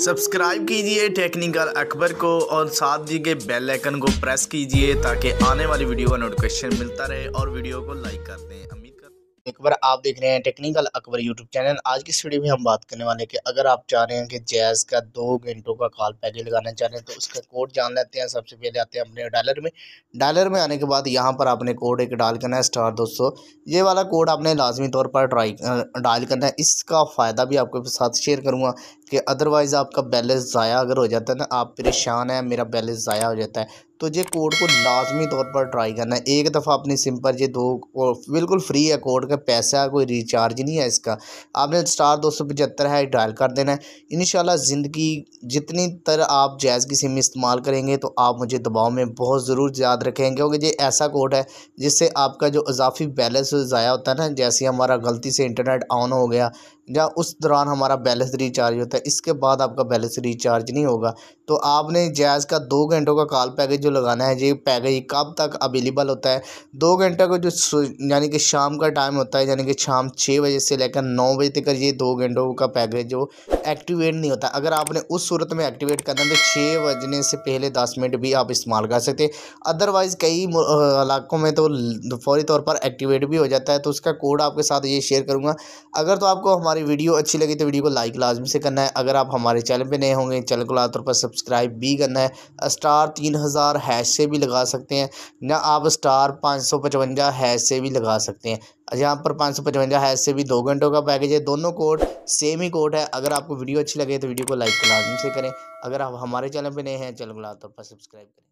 subscribe कीजिए technical Akbar को और साथ दिए गए बेल आइकन को प्रेस कीजिए ताकि आने वाली वीडियो का नोटिफिकेशन मिलता रहे और वीडियो को लाइक कर दें अमीर कर अकबर आप देख रहे हैं टेक्निकल अकबर यूट्यूब चैनल आज की वीडियो में हम बात करने वाले कि अगर आप चाह रहे हैं कि जैज़ का दो घंटों का कॉल पहले लगाना चाह रहे हैं तो उसका कोड जान लेते हैं सबसे पहले आते हैं अपने डायलर में डायलर में आने के बाद यहाँ पर आपने कोड एक डाल करना है स्टार दो ये वाला कोड आपने लाजमी तौर पर ट्राई डायल करना है इसका फ़ायदा भी आपके साथ शेयर करूँगा कि अदरवाइज़ आपका बैलेंस ज़ाया अगर हो जाता है ना आप परेशान हैं मेरा बैलेंस ज़ाया हो जाता है तो ये कोड को लाजमी तौर पर ट्राई करना है एक दफ़ा अपनी सिम पर ये दो बिल्कुल फ्री है कोड का पैसा कोई रिचार्ज नहीं है इसका आपने स्टार दो सौ पचहत्तर है डायल कर देना है इन ज़िंदगी जितनी तर आप जैज़ की सिम इस्तेमाल करेंगे तो आप मुझे दबाव में बहुत ज़रूर याद रखेंगे क्योंकि ये ऐसा कोड है जिससे आपका जो अजाफी बैलेंस ज़ाया होता है ना जैसे हमारा गलती से इंटरनेट ऑन हो गया या उस दौरान हमारा बैलेंस रिचार्ज होता है इसके बाद आपका बैलेंस रिचार्ज नहीं होगा तो आपने जायज़ का दो घंटों का कॉल पैकेज जो लगाना है ये पैकेज कब तक अवेलेबल होता है दो घंटे का जो यानी कि शाम का टाइम होता है यानी कि शाम छः बजे से लेकर नौ बजे तक ये दो घंटों का पैकेज जो एक्टिवेट नहीं होता अगर आपने उस सूरत में एक्टिवेट करना तो छः बजने से पहले दस मिनट भी आप इस्तेमाल कर सकते अदरवाइज़ कई इलाकों में तो फौरी तौर पर एक्टिवेट भी हो जाता है तो उसका कोड आपके साथ ये शेयर करूँगा अगर तो आपको हमारी वीडियो अच्छी लगी तो वीडियो को लाइक लाजमी से करना है अगर आप हमारे चैनल पर नए होंगे चैनल को तौर पर सब्सक्राइब सब्सक्राइब भी करना है स्टार तीन हज़ार हैश से भी लगा सकते हैं या आप स्टार पाँच सौ पचवंजा हैश से भी लगा सकते हैं यहाँ पर पाँच सौ पचवंजा हैश से भी दो घंटों का पैकेज है दोनों कोड सेम ही कोड है अगर आपको वीडियो अच्छी लगे तो वीडियो को लाइक लाजमी से करें अगर आप हमारे चैनल पर नए हैं चैनल को लाता सब्सक्राइब करें